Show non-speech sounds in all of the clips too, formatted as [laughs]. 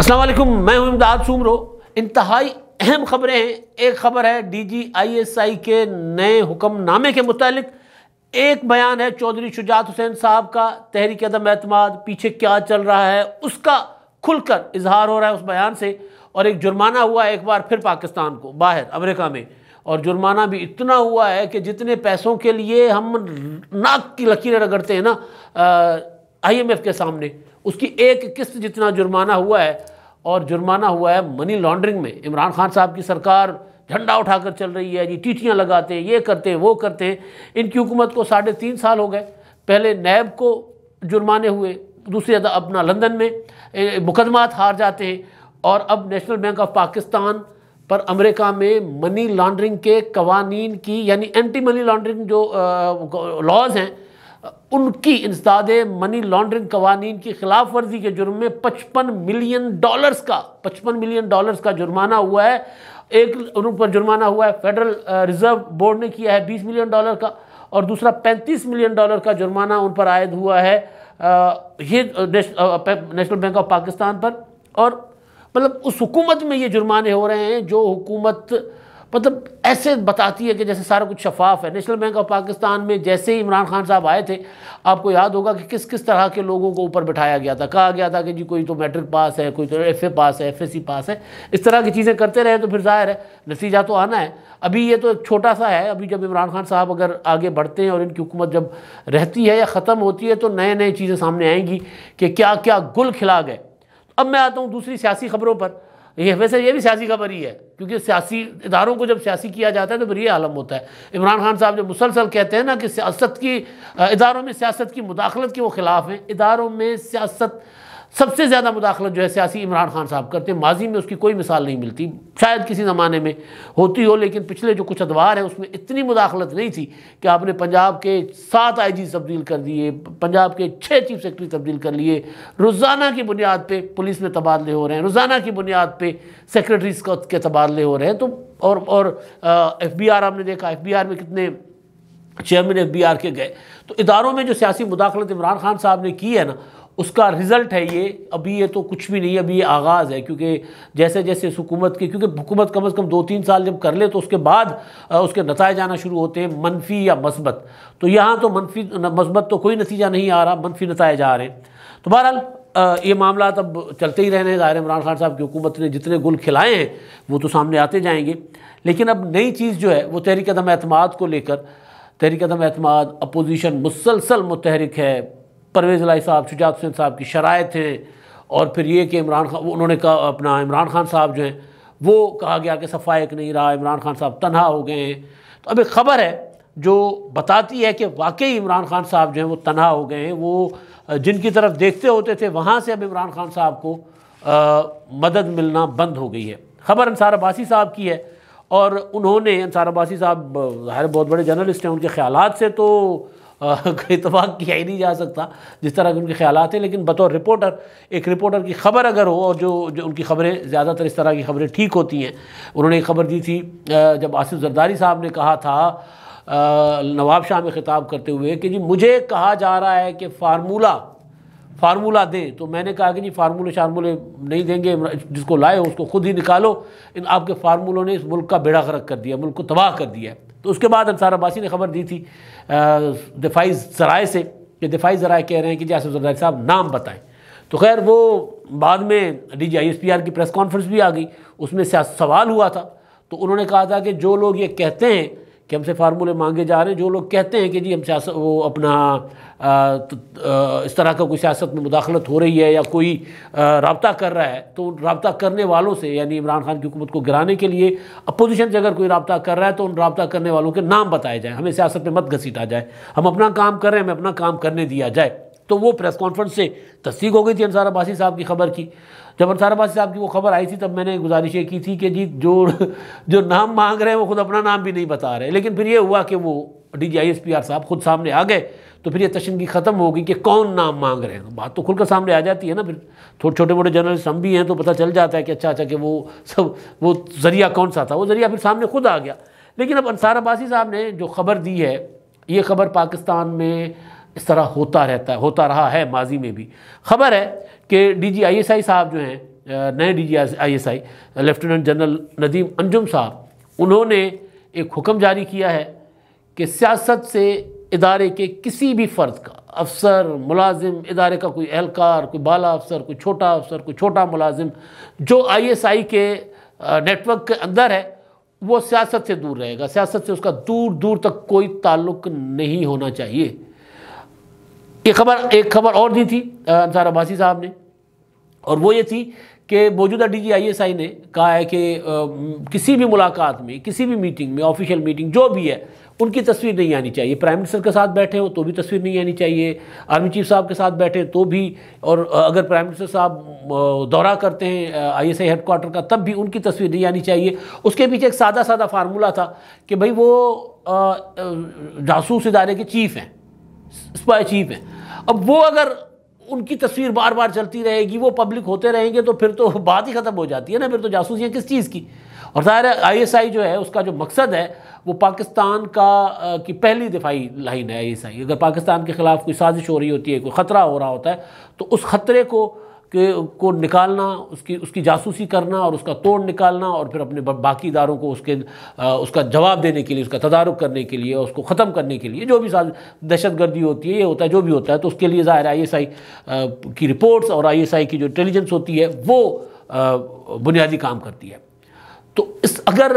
असलम मैं हूं इमदाद सुमरो इंतहाई अहम खबरें हैं एक खबर है D G I S I के नए हुक्मनामे के मुतालिक एक बयान है चौधरी शुजात हुसैन साहब का तहरीक अदम अतमाद पीछे क्या चल रहा है उसका खुलकर इजहार हो रहा है उस बयान से और एक जुर्माना हुआ है एक बार फिर पाकिस्तान को बाहर अमेरिका में और जुर्माना भी इतना हुआ है कि जितने पैसों के लिए हम नाक की लकीरें रगड़ते हैं ना आईएमएफ एम एफ के सामने उसकी एक किस्त जितना जुर्माना हुआ है और जुर्माना हुआ है मनी लॉन्ड्रिंग में इमरान खान साहब की सरकार झंडा उठाकर चल रही है जी टीटियाँ लगाते हैं ये करते हैं वो करते हैं इनकी हुकूमत को साढ़े तीन साल हो गए पहले नैब को जुर्माने हुए दूसरी अपना लंदन में मुकदमात हार जाते हैं और अब नेशनल बैंक ऑफ पाकिस्तान पर अमेरिका में मनी लॉन्ड्रिंग के कवानीन की यानी एंटी मनी लॉन्ड्रिंग जो लॉज हैं उनकी इंसदाद मनी लॉन्ड्रिंग कवानी की खिलाफ वर्जी के जुर्म में पचपन मिलियन डॉलर्स का पचपन मिलियन डॉलर्स का जुर्माना हुआ है एक उन पर जुर्माना हुआ है फेडरल रिजर्व बोर्ड ने किया है बीस मिलियन डॉलर का और दूसरा पैंतीस मिलियन डॉलर का जुर्माना उन पर आयद हुआ है uh, ये नेशनल बैंक ऑफ पाकिस्तान पर और मतलब उस हुकूमत में ये जुर्माने हो रहे हैं जो हुकूमत मतलब ऐसे बताती है कि जैसे सारा कुछ शफाफ है नेशनल बैंक ऑफ पाकिस्तान में जैसे ही इमरान खान साहब आए थे आपको याद होगा कि किस किस तरह के लोगों को ऊपर बिठाया गया था कहा गया था कि जी कोई तो मैट्रिक पास है कोई तो एफ ए पास है एफ ए सी पास है इस तरह की चीज़ें करते रहे तो फिर ज़ाहिर है नतीजा तो आना है अभी ये तो एक छोटा सा है अभी जब इमरान खान साहब अगर आगे बढ़ते हैं और इनकी हुकूमत जब रहती है या ख़त्म होती है तो नए नए चीज़ें सामने आएँगी कि क्या क्या गुल खिला गए अब मैं आता हूँ दूसरी सियासी खबरों पर ये वैसे ये भी सियासी खबर ही है क्योंकि सियासी इदारों को जब सियासी किया जाता है तो फिर ये आलम होता है इमरान खान साहब जो मुसलसल कहते हैं ना कि सियासत की इदारों में सियासत की मुदाखलत के वो खिलाफ हैं इदारों में सियासत सबसे ज़्यादा मुदाखलत जो है सियासी इमरान खान साहब करते हैं माजी में उसकी कोई मिसाल नहीं मिलती शायद किसी ज़माने में होती हो लेकिन पिछले जो कुछ अदवार हैं उसमें इतनी मुदाखलत नहीं थी कि आपने पंजाब के सात आई जी तब्दील कर दिए पंजाब के छः चीफ सेक्रेटरी तब्दील कर लिए रोज़ाना की बुनियाद पर पुलिस में तबादले हो रहे हैं रोज़ाना की बुनियाद पर सेक्रेटरीज के तबादले हो रहे हैं तो और और एफ बी आर आपने देखा एफ बी आर में कितने चेयरमैन एफ बी आर के गए तो इदारों में जो सियासी मुदाखलत इमरान खान साहब ने की है ना उसका रिज़ल्ट है ये अभी ये तो कुछ भी नहीं अभी ये आगाज़ है क्योंकि जैसे जैसे इस हुकूमत की क्योंकि हुकूमत कम अज़ कम दो तीन साल जब कर ले तो उसके बाद उसके नतज आना शुरू होते हैं मनफी या मस्बत तो यहाँ तो मनफी मस्बत तो कोई नतीजा नहीं आ रहा मनफी नतज आ रहे हैं तो बहरहाल ये मामला अब चलते ही रहने ज़ाहिर इमरान खान साहब की हुकूमत ने जितने गुल खिलाए हैं वो तो सामने आते जाएंगे लेकिन अब नई चीज़ जो है वो तहरीक अदम को लेकर तहरीकदम अदम अतमाद अपोजिशन मुसलसल मुतहरक है परवेज़ लाई साहब शुजात हुसैन साहब की शराय हैं और फिर ये कि इमरान खान उन्होंने कहा अपना इमरान खान साहब जो हैं वो कहा गया कि सफ़ाएक नहीं रहा इमरान खान साहब तनहा हो गए हैं तो अब एक ख़बर है जो बताती है कि वाकई इमरान खान साहब जो हैं वो तनहा हो गए हैं वो जिनकी तरफ देखते होते थे वहाँ से अब इमरान खान साहब को आ, मदद मिलना बंद हो गई है ख़बर अंसार अब्बासी साहब की है और उन्होंने अनसार अब्बासी साहब ज़ाहिर बहुत बड़े जर्नलिस्ट हैं उनके ख्याल से तो [laughs] कोई इतफाक़ किया ही नहीं जा सकता जिस तरह के उनके ख्याल हैं लेकिन बतौर रिपोर्टर एक रिपोर्टर की ख़बर अगर हो और जो जो उनकी खबरें ज़्यादातर इस तरह की खबरें ठीक होती हैं उन्होंने एक खबर दी थी जब आसिफ जरदारी साहब ने कहा था नवाब शाह में खिताब करते हुए कि जी मुझे कहा जा रहा है कि फार्मूला फार्मूला दें तो मैंने कहा कि जी फार्मूले शार्मूले नहीं देंगे जिसको लाए उसको खुद ही निकालो इन आपके फार्मूलों ने इस मुल्क का बेड़ा गर्क कर दिया मुल्क को तबाह कर दिया तो उसके बाद अंसार अब्बासी ने खबर दी थी दिफाई जराए से कि दिफाई जराए कह रहे हैं कि जी आसिफ जरदारी साहब नाम बताएं तो खैर वो बाद में D G I S P R की प्रेस कॉन्फ्रेंस भी आ गई उसमें सवाल हुआ था तो उन्होंने कहा था कि जो लोग ये कहते हैं कि हमसे फार्मूले मांगे जा रहे हैं जो लोग कहते हैं कि जी हम सियासत वो अपना आ, त, आ, इस तरह का कोई सियासत में मुदाखलत हो रही है या कोई रबता कर रहा है तो उन रबता करने वालों से यानी इमरान खान की हुकूमत को गिराने के लिए अपोजिशन से अगर कोई रबता कर रहा है तो उन रबता करने वालों के नाम बताए जाएँ हमें सियासत में मत घसीटा जाए हम अपना काम कर रहे हैं हमें अपना काम करने दिया जाए तो वो प्रेस कॉन्फ्रेंस से तस्दीक हो गई थी अनसार अब्बासी साहब की खबर की जब अनसार अब्बासी साहब की वो खबर आई थी तब मैंने गुजारिशें की थी कि जी जो जो नाम मांग रहे हैं वो खुद अपना नाम भी नहीं बता रहे लेकिन फिर ये हुआ कि वो D G I S P R साहब खुद सामने आ गए तो फिर ये तशनगी ख़त्म होगी कि कौन नाम मांग रहे हैं बात तो खुलकर सामने आ जाती है ना फिर थोड़े छोटे मोटे जर्नलिस्ट हम भी हैं तो पता चल जाता है कि अच्छा अच्छा कि वो सब वो ज़रिया कौन सा था वो ज़रिया फिर सामने खुद आ गया लेकिन अब अनसार अब्बासी साहब ने जो खबर दी है ये खबर पाकिस्तान में इस तरह होता रहता है होता रहा है माजी में भी खबर है कि एस आई साहब जो हैं नए DG ISI lieutenant general Nadeem Anjum साहब उन्होंने एक हुक्म जारी किया है कि सियासत से इदारे के किसी भी फ़र्द का अफसर मुलाजिम इदारे का कोई एहलकार कोई बाला अफसर कोई छोटा अफसर कोई छोटा मुलाजिम जो आईएसआई के नेटवर्क के अंदर है वो सियासत से दूर रहेगा सियासत से उसका दूर दूर तक कोई ताल्लुक नहीं होना चाहिए ये खबर एक खबर और दी थी अंसार अब्बासी साहब ने और वो ये थी कि मौजूदा D G I S I ने कहा है कि किसी भी मुलाकात में किसी भी मीटिंग में ऑफिशियल मीटिंग जो भी है उनकी तस्वीर नहीं आनी चाहिए प्राइम मिनिस्टर के साथ बैठे हो तो भी तस्वीर नहीं आनी चाहिए आर्मी चीफ साहब के साथ बैठे तो भी और अगर प्राइम मिनिस्टर साहब दौरा करते हैं आई एस आई हेडकोार्टर का तब भी उनकी तस्वीर नहीं आनी चाहिए उसके पीछे एक सादा सादा फार्मूला था कि भाई वो जासूस इदारे के चीफ हैं स्पाई चीफ हैं अब वो अगर उनकी तस्वीर बार बार चलती रहेगी वो पब्लिक होते रहेंगे तो फिर तो [laughs] बात ही ख़त्म हो जाती है ना फिर तो जासूसियाँ किस चीज़ की और ज़ाहिर है आईएसआई जो है उसका जो मकसद है वो पाकिस्तान का की पहली दिफाई लाइन है आईएसआई अगर पाकिस्तान के ख़िलाफ़ कोई साजिश हो रही होती है कोई ख़तरा हो रहा होता है तो उस ख़तरे को के को निकालना उसकी उसकी जासूसी करना और उसका तोड़ निकालना और फिर अपने बाकी इदारों को उसके आ, उसका जवाब देने के लिए उसका तदारुक करने के लिए उसको ख़त्म करने के लिए जो भी दहशत गर्दी होती है ये होता है जो भी होता है तो उसके लिए ज़ाहिर आई एस आई की रिपोर्ट्स और आई एस आई की जो इंटेलिजेंस होती है वो आ, बुनियादी काम करती है तो इस अगर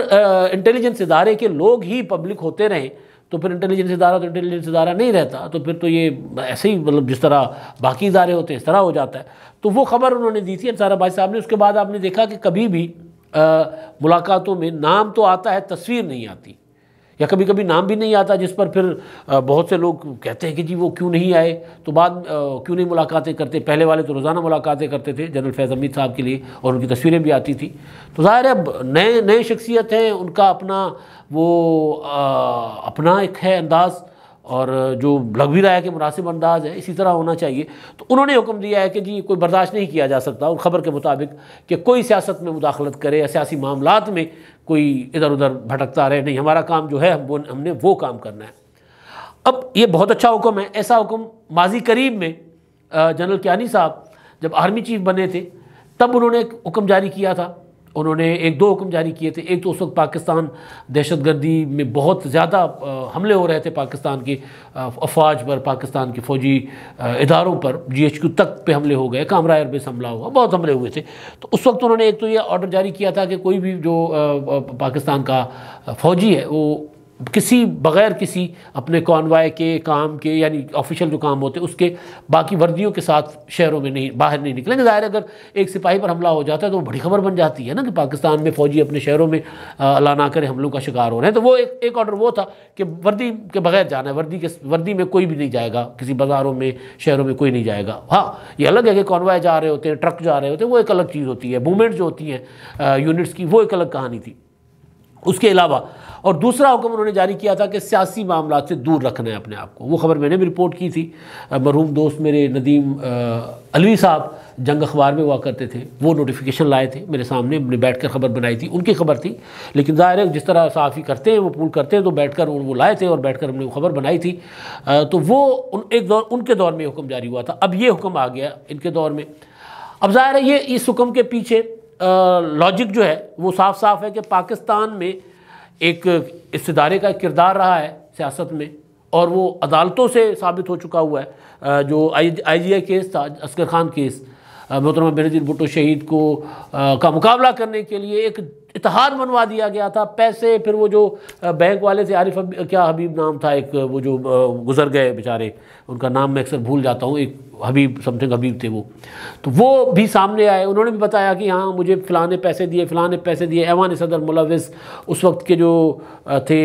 इंटेलिजेंस इदारे के लोग ही पब्लिक होते रहें तो फिर इंटेलिजेंस इदारा तो इंटेलिजेंस इदारा नहीं रहता तो फिर तो ये ऐसे ही मतलब जिस तरह बाकी इदारे होते हैं इस तरह हो जाता है तो वो खबर उन्होंने दी थी अंसार भाई साहब ने उसके बाद आपने देखा कि कभी भी मुलाकातों में नाम तो आता है तस्वीर नहीं आती या कभी कभी नाम भी नहीं आता जिस पर फिर बहुत से लोग कहते हैं कि जी वो क्यों नहीं आए तो बाद क्यों नहीं मुलाकातें करते पहले वाले तो रोज़ाना मुलाकातें करते थे जनरल फैज़ अमीद साहब के लिए और उनकी तस्वीरें भी आती थी तो ज़ाहिर है नए नए शख्सियत हैं उनका अपना वो आ, अपना एक है अंदाज़ और जो लग भी रहा है कि मुनासिब अंदाज है इसी तरह होना चाहिए तो उन्होंने हुक्म दिया है कि जी कोई बर्दाश्त नहीं किया जा सकता और ख़बर के मुताबिक कि कोई सियासत में मुदाखलत करे या सियासी मामला में कोई इधर उधर भटकता रहे नहीं हमारा काम जो है हम वो हमने वो काम करना है अब ये बहुत अच्छा हुक्म है ऐसा हुक्म माजी करीब में जनरल क्यानी साहब जब आर्मी चीफ बने थे तब उन्होंने हुक्म जारी किया था उन्होंने एक दो हुक्म जारी किए थे एक तो उस वक्त पाकिस्तान दहशत गर्दी में बहुत ज़्यादा हमले हो रहे थे पाकिस्तान की अफवाज पर पाकिस्तान के फ़ौजी इदारों पर जी एच क्यू तक पे हमले हो गए कामरा एयरबेस हमला हुआ बहुत हमले हुए थे तो उस वक्त उन्होंने एक तो ये ऑर्डर जारी किया था कि कोई भी जो पाकिस्तान का फ़ौजी है वो किसी बग़ैर किसी अपने कॉन्वाय के काम के यानी ऑफिशियल जो काम होते हैं उसके बाकी वर्दियों के साथ शहरों में नहीं बाहर नहीं निकलेंगे ज़ाहिर अगर एक सिपाही पर हमला हो जाता है तो वो बड़ी खबर बन जाती है ना कि पाकिस्तान में फ़ौजी अपने शहरों में अल्लाह ना हमलों का शिकार हो रहे हैं तो वो एक एक ऑर्डर वो था कि वर्दी के बगैर जाना है वर्दी के वर्दी में कोई भी नहीं जाएगा किसी बाज़ारों में शहरों में कोई नहीं जाएगा हाँ ये अलग है कि कॉन्वाय जा रहे होते हैं ट्रक जा रहे होते हैं वो एक अलग चीज़ होती है मूवमेंट जो होती हैं यूनिट्स की वो एक अलग कहानी थी उसके अलावा और दूसरा हुक्म उन्होंने जारी किया था कि सियासी मामला से दूर रखना है अपने आप को वो खबर मैंने भी रिपोर्ट की थी मरहूम दोस्त मेरे नदीम अलवी साहब जंग अखबार में हुआ करते थे वो नोटिफिकेशन लाए थे मेरे सामने हमने बैठ कर खबर बनाई थी उनकी खबर थी लेकिन ज़ाहिर है जिस तरह साफी करते हैं वो पूल करते हैं तो बैठ कर वो लाए थे और बैठ कर हमने वो खबर बनाई थी तो वो उन एक दौर उनके दौर में हुक्म जारी हुआ था अब ये हुक्म आ गया इनके दौर में अब ज़ाहिर है ये इस हुक्म के पीछे लॉजिक जो है वो साफ साफ है कि पाकिस्तान में एक इस इदारे का किरदार रहा है सियासत में और वो अदालतों से साबित हो चुका हुआ है जो आई आई केस था असगर खान केस मोहतरमा बेनजीर भुटो शहीद को आ, का मुकाबला करने के लिए एक इतिहाद बनवा दिया गया था पैसे फिर वो जो बैंक वाले थे आरिफ अब, क्या हबीब नाम था एक वो जो गुजर गए बेचारे उनका नाम मैं अक्सर भूल जाता हूँ एक हबीब समथिंग हबीब थे वो तो वो भी सामने आए उन्होंने भी बताया कि हाँ मुझे फ़लाने पैसे दिए फ़लाने पैसे दिए ऐवान सदर मुलविस उस वक्त के जो थे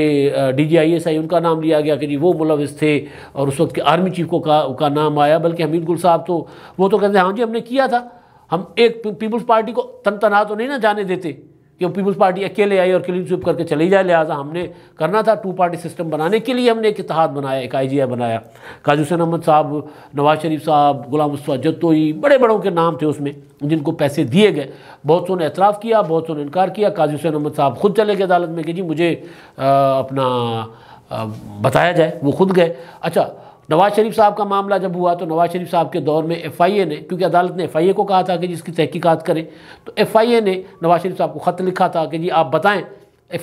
D G I S I उनका नाम लिया गया कि जी वो मुलविस थे और उस वक्त के आर्मी चीफ को का, उनका नाम आया बल्कि हमीद गुल साहब तो वो तो कहते हैं हाँ जी हमने किया था हम एक पीपल्स पार्टी को तन तना तो नहीं ना जाने देते कि पीपल्स पार्टी अकेले आई और क्लीन स्वीप करके चली जाए लिहाजा हमने करना था टू पार्टी सिस्टम बनाने के लिए हमने एक इतिहाद बनाया एक आई बनाया काजी हुसैन अहमद साहब नवाज शरीफ साहब गुलाम उस्वा जतोई बड़े बड़ों के नाम थे उसमें जिनको पैसे दिए गए बहुत सोने ने एतराफ़ किया बहुत सोने ने इनकार किया काजी हुसैन अहमद साहब खुद चले गए अदालत में कि जी मुझे आ, अपना आ, बताया जाए वो खुद गए अच्छा नवाज शरीफ साहब का मामला जब हुआ तो नवाज शरीफ साहब के दौर में ए ने क्योंकि अदालत ने ए को कहा था कि जिसकी तहकीकत करें तो ए ने नवाज शरीफ साहब को ख़त लिखा था कि जी आप बताएं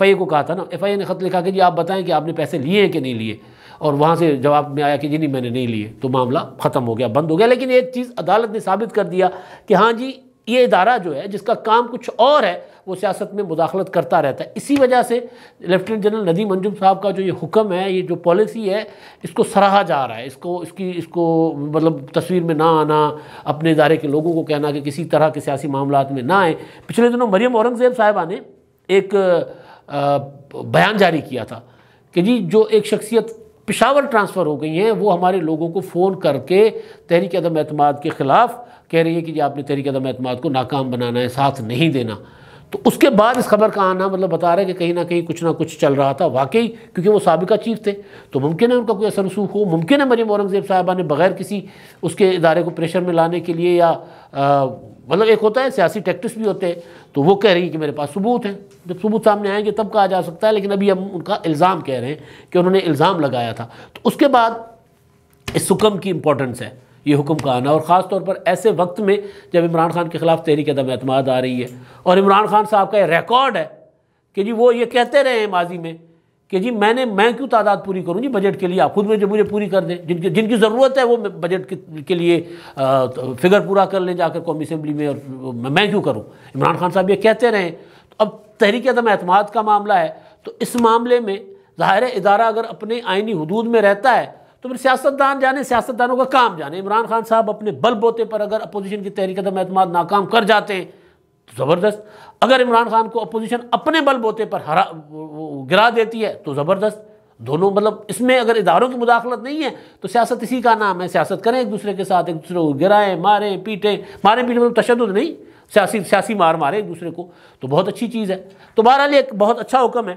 ए को कहा था ना ए ने ख़त लिखा कि जी आप बताएं कि आपने पैसे लिए हैं कि नहीं लिए और वहाँ से जवाब में आया कि जी नहीं मैंने नहीं लिए तो मामला ख़त्म हो गया बंद हो गया लेकिन एक चीज़ अदालत ने साबित कर दिया कि हाँ जी ये इदारा जो है जिसका काम कुछ और है वो सियासत में मुदाखलत करता रहता है इसी वजह से लेफ्टिनेंट जनरल नदीम मंजूम साहब का जो ये हुक्म है ये जो पॉलिसी है इसको सराहा जा रहा है इसको इसकी इसको मतलब तस्वीर में ना आना अपने इदारे के लोगों को कहना कि किसी तरह के सियासी मामला में ना आए पिछले दिनों मरियम औरंगज़ेब साहिबा ने एक बयान जारी किया था कि जी जो एक शख्सियत पिशावर ट्रांसफ़र हो गई हैं वो हमारे लोगों को फ़ोन करके तहरीक अदम अतमाद के ख़िलाफ़ कह रही है कि जी आपने तहरीक अदम अतमाद को नाकाम बनाना है साथ नहीं देना तो उसके बाद इस खबर का आना मतलब बता रहा है कि कहीं ना कहीं कुछ ना कुछ चल रहा था वाकई क्योंकि वो सबका चीफ थे तो मुमकिन है उनका कोई असर रसूख हो मुमकिन है मरीम औरंगज़ेब साहबा ने बगैर किसी उसके इदारे को प्रेशर में लाने के लिए या मतलब एक होता है सियासी टैक्टिस भी होते हैं तो वो कह रही है कि मेरे पास सबूत हैं जब सबूत सामने आएंगे तब कहा जा सकता है लेकिन अभी हम उनका इल्ज़ाम कह रहे हैं कि उन्होंने इल्ज़ाम लगाया था तो उसके बाद इस सुकम की इम्पोर्टेंस है ये हुक्म का आना और ख़ास तौर पर ऐसे वक्त में जब इमरान खान के ख़िलाफ़ तहरीक अदम अतमाद आ रही है और इमरान खान साहब का रिकॉर्ड है कि जी वो ये कहते रहे हैं माजी में कि जी मैंने मैं क्यों तादाद पूरी करूँ जी बजट के लिए आप खुद मुझे मुझे पूरी कर दें जिनकी जिनकी ज़रूरत है वो बजट के, लिए फिगर तो पूरा कर लें जाकर कौमी असम्बली में और मैं क्यों करूँ इमरान खान साहब ये कहते रहें तो अब तहरीक अदम अतमाद का मामला है तो इस मामले में ज़ाहिर इदारा अगर अपने आइनी हदूद में रहता है तो फिर सियासतदान जाने सियासतदानों का काम जाने इमरान खान साहब अपने बल बोते पर अगर अपोजिशन की तहरीक दम एतम नाकाम कर जाते हैं तो ज़बरदस्त अगर इमरान खान को अपोजिशन अपने बल बोते पर हरा गिरा देती है तो ज़बरदस्त दोनों मतलब इसमें अगर इदारों की मुदाखलत नहीं है तो सियासत इसी का नाम है सियासत करें एक दूसरे के साथ एक दूसरे को गिराएं मारें पीटें मारें पीटें मतलब तशद नहीं सियासी सियासी मार मारें एक दूसरे को तो बहुत अच्छी चीज़ है तो बहरहाल एक बहुत अच्छा हुक्म है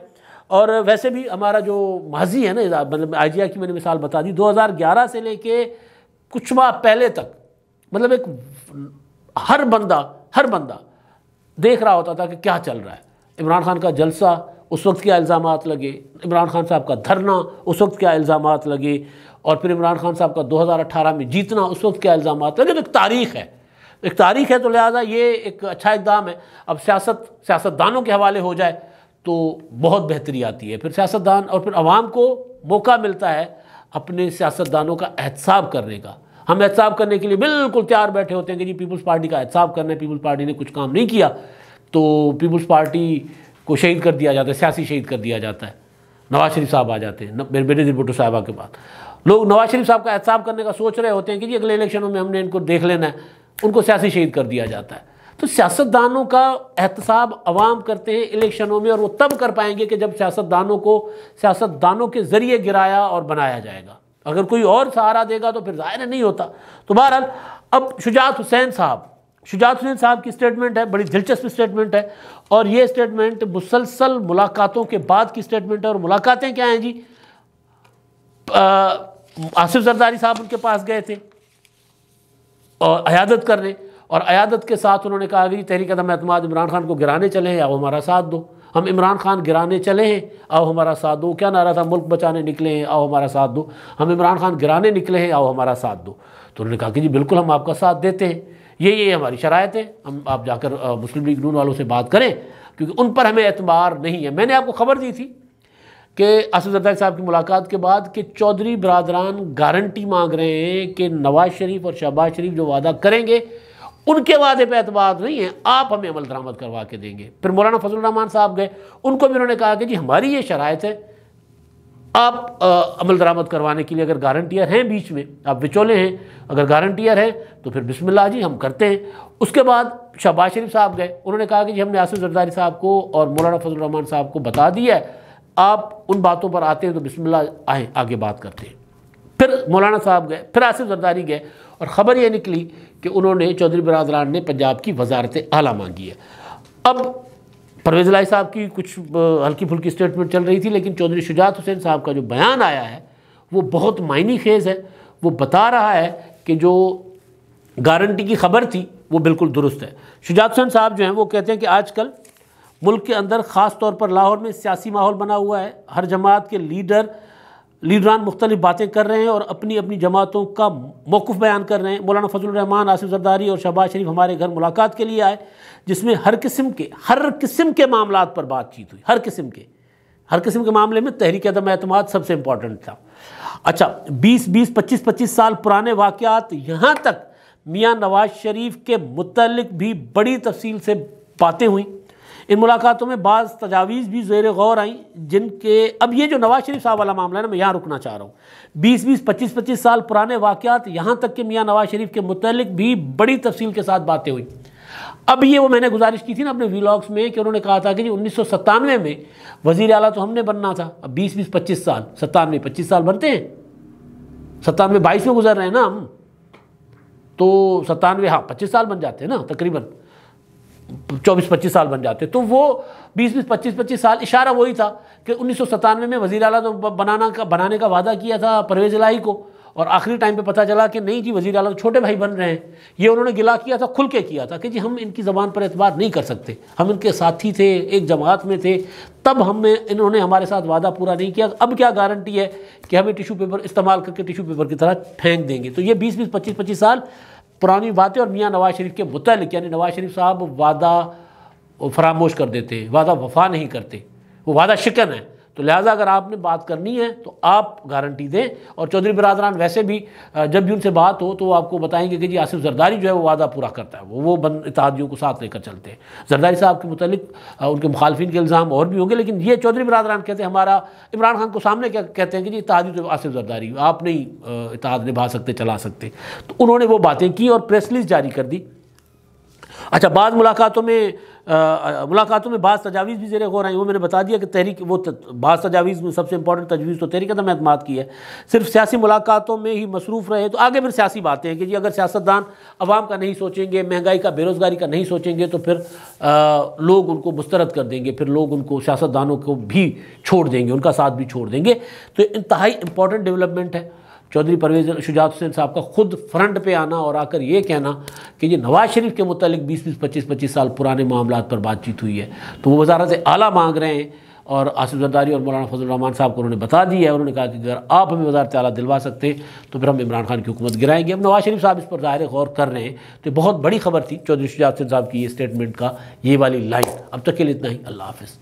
और वैसे भी हमारा जो माजी है ना मतलब आइडिया की मैंने मिसाल बता दी 2011 से लेके कुछ माह पहले तक मतलब एक हर बंदा हर बंदा देख रहा होता था कि क्या चल रहा है इमरान खान का जलसा उस वक्त क्या इल्ज़ाम लगे इमरान खान साहब का धरना उस वक्त क्या इल्ज़ाम लगे और फिर इमरान खान साहब का 2018 में जीतना उस वक्त क्या इल्ज़ाम लगे तो एक तारीख है एक तारीख है तो लिहाजा ये एक अच्छा इकदाम है अब सियासत सियासतदानों के हवाले हो जाए तो बहुत बेहतरी आती है फिर सियासतदान और फिर आवाम को मौका मिलता है अपने सियासतदानों का एहतसाब करने का हम एहतसाब करने के लिए बिल्कुल तैयार बैठे होते हैं कि जी पीपल्स पार्टी का एहसाब करना है पीपल्स पार्टी ने कुछ काम नहीं किया तो पीपल्स पार्टी को शहीद कर दिया जाता है सियासी शहीद कर दिया जाता है नवाज शरीफ साहब आ जाते हैं मेरे बेटे दिन भुट्टो साहबा के बाद लोग नवाज शरीफ साहब का एहतसाब करने का सोच रहे होते हैं कि जी अगले इलेक्शनों में हमने इनको देख लेना है उनको सियासी शहीद कर दिया जाता है तो सियासतदानों का एहतसाब अवाम करते हैं इलेक्शनों में और वो तब कर पाएंगे कि जब सियासतदानों को सियासतदानों के ज़रिए गिराया और बनाया जाएगा अगर कोई और सहारा देगा तो फिर ज़ाहिर नहीं होता तो बहरहाल अब शुजात हुसैन साहब शुजात हुसैन साहब की स्टेटमेंट है बड़ी दिलचस्प स्टेटमेंट है और ये स्टेटमेंट मुसलसल मुलाकातों के बाद की स्टेटमेंट है और मुलाकातें क्या हैं जी आसिफ जरदारी साहब उनके पास गए थे और अयादत करने और अयादत के साथ उन्होंने कहा कि तहरीक अदम अतमाद इमरान खान को गिराने चले हैं आओ हमारा साथ दो हम इमरान खान गिराने चले हैं आओ हमारा साथ दो क्या नारा था मुल्क बचाने निकले हैं आओ हमारा साथ दो हम इमरान खान गिराने निकले हैं आओ हमारा साथ दो तो उन्होंने कहा कि जी बिल्कुल हम आपका साथ देते हैं ये ये हमारी शरात है हम आप जाकर मुस्लिम लीग नून वालों से बात करें क्योंकि उन पर हमें एतबार नहीं है मैंने आपको खबर दी थी कि असदद्दाई साहब की मुलाकात के बाद कि चौधरी बरदरान गारंटी मांग रहे हैं कि नवाज शरीफ और शहबाज शरीफ जो वादा करेंगे उनके वादे पे एतबार नहीं है आप हमें अमल दरामद करवा के देंगे फिर मौलाना फजल रहमान साहब गए उनको भी उन्होंने कहा कि जी हमारी ये शरात है आप आ, अमल दरामद करवाने के लिए अगर गारंटियर हैं बीच में आप बिचोले हैं अगर गारंटियर हैं तो फिर बिस्मिल्लाह जी हम करते हैं उसके बाद शहबाज शरीफ साहब गए उन्होंने कहा कि जी हमने आसिफ जरदारी साहब को और मौलाना फजल रहमान साहब को बता दिया है आप उन बातों पर आते हैं तो बिस्मिल्लाह आए आगे बात करते हैं फिर मौलाना साहब गए फिर आसिफ जरदारी गए और ख़बर ये निकली कि उन्होंने चौधरी बरदरान ने पंजाब की वजारत आला मांगी है अब परवेज लाई साहब की कुछ हल्की फुल्की स्टेटमेंट चल रही थी लेकिन चौधरी शुजात हुसैन साहब का जो बयान आया है वो बहुत मायनी खेज़ है वो बता रहा है कि जो गारंटी की खबर थी वो बिल्कुल दुरुस्त है शुजात हुसैन साहब जो हैं वो कहते हैं कि आजकल मुल्क के अंदर ख़ास तौर पर लाहौर में सियासी माहौल बना हुआ है हर जमात के लीडर लीडरान मुख्तलिफ बातें कर रहे हैं और अपनी अपनी जमातों का मौक़ बयान कर रहे हैं मौलाना फजलरहमान आसिफ जरदारी और शहबाज शरीफ हमारे घर मुलाकात के लिए आए जिसमें हर किस्म के हर किस्म के मामला पर बातचीत हुई हर किस्म के हर किस्म के मामले में तहरीक अदम अतमाद सबसे इम्पॉर्टेंट था अच्छा बीस बीस पच्चीस पच्चीस साल पुराने वाक़ात यहाँ तक मियाँ नवाज शरीफ के मुतलक भी बड़ी तफसील से बातें हुई इन मुलाकातों में बाज़ तजावीज़ भी जेर गौर आई जिनके अब ये जो नवाज शरीफ साहब वाला मामला है ना मैं यहाँ रुकना चाह रहा हूँ बीस बीस पच्चीस पच्चीस साल पुराने वाक़ात यहाँ तक के मियाँ नवाज शरीफ के मुतलिक भी बड़ी तफसील के साथ बातें हुई अब ये वो मैंने गुजारिश की थी ना अपने व्लॉग्स में कि उन्होंने कहा था कि जी उन्नीस सौ सत्तानवे में वज़ी अला तो हमने बनना था अब बीस बीस पच्चीस साल सत्तानवे पच्चीस साल बनते हैं सत्तानवे बाईस में गुजर रहे हैं ना हम तो सत्तानवे हाँ पच्चीस साल बन जाते हैं ना तकरीबन चौबीस पच्चीस साल बन जाते तो वो बीस बीस पच्चीस पच्चीस साल इशारा वही था कि उन्नीस सौ सतानवे में वजी अला तो बनाना का बनाने का वादा किया था परवेज लाही को और आखिरी टाइम पे पता चला कि नहीं जी वजीर अला तो छोटे भाई बन रहे हैं ये उन्होंने गिला किया था खुल के किया था कि जी हम इनकी ज़बान पर एतबार नहीं कर सकते हम इनके साथी थे एक जमात में थे तब हमें इन्होंने हमारे साथ वादा पूरा नहीं किया अब क्या गारंटी है कि हमें टिशू पेपर इस्तेमाल करके टिशू पेपर की तरह फेंक देंगे तो ये बीस बीस पच्चीस पच्चीस साल पुरानी बातें और मियाँ नवाज शरीफ के मुतल यानी नवाज शरीफ साहब वादा फरामोश कर देते वादा वफा नहीं करते वो वादा शिकन है तो लिहाजा अगर आपने बात करनी है तो आप गारंटी दें और चौधरी बरदरान वैसे भी जब भी उनसे बात हो तो वो आपको बताएंगे कि जी आसिफ जरदारी जो है वो वादा पूरा करता है वो वो बंद इतिहादियों को साथ लेकर चलते हैं जरदारी साहब के मतलब उनके मुखालफी के इल्ज़ाम और भी होंगे लेकिन ये चौधरी बरदरान कहते हैं हमारा इमरान खान को सामने क्या कहते हैं कि जी इतिहादी तो आसिफ जरदारी आप नहीं इतिहाद निभा सकते चला सकते तो उन्होंने वो बातें की और प्रेस लिस्ट जारी कर दी अच्छा बाद मुलाकातों में मुलाकातों में बाज़ तजावीज़ भी जेर गौर आई वो मैंने बता दिया कि तहरीक वो बाज़ तजावीज़ में सबसे इंपॉर्टेंट तजवीज़ तो तहरीक में अहतम की है सिर्फ सियासी मुलाकातों में ही मसरूफ़ रहे तो आगे फिर सियासी बातें हैं कि जी अगर सियासतदान आवाम का नहीं सोचेंगे महंगाई का बेरोज़गारी का नहीं सोचेंगे तो फिर लोग उनको मुस्तरद कर देंगे फिर लोग उनको सियासतदानों को भी छोड़ देंगे उनका साथ भी छोड़ देंगे तो इंतहाई इंपॉर्टेंट डेवलपमेंट है चौधरी परवेज शुजात हुसैन साहब का खुद फ्रंट पे आना और आकर ये कहना कि ये नवाज शरीफ के मुतलिक बीस बीस पच्चीस पच्चीस साल पुराने मामला पर बातचीत हुई है तो वो वजारत आला मांग रहे हैं और आसिफ जरदारी और मौलाना फजल रहमान साहब को उन्होंने बता दिया है उन्होंने कहा कि अगर आप हमें वजारत आला दिलवा सकते हैं तो फिर हम इमरान खान की हुकूमत गिराएंगे अब नवाज शरीफ साहब इस पर दायरे गौर कर रहे हैं तो बहुत बड़ी खबर थी चौधरी शुजात हुसैन साहब की ये स्टेटमेंट का ये वाली लाइन अब तक के लिए इतना ही अल्लाह हाफिज़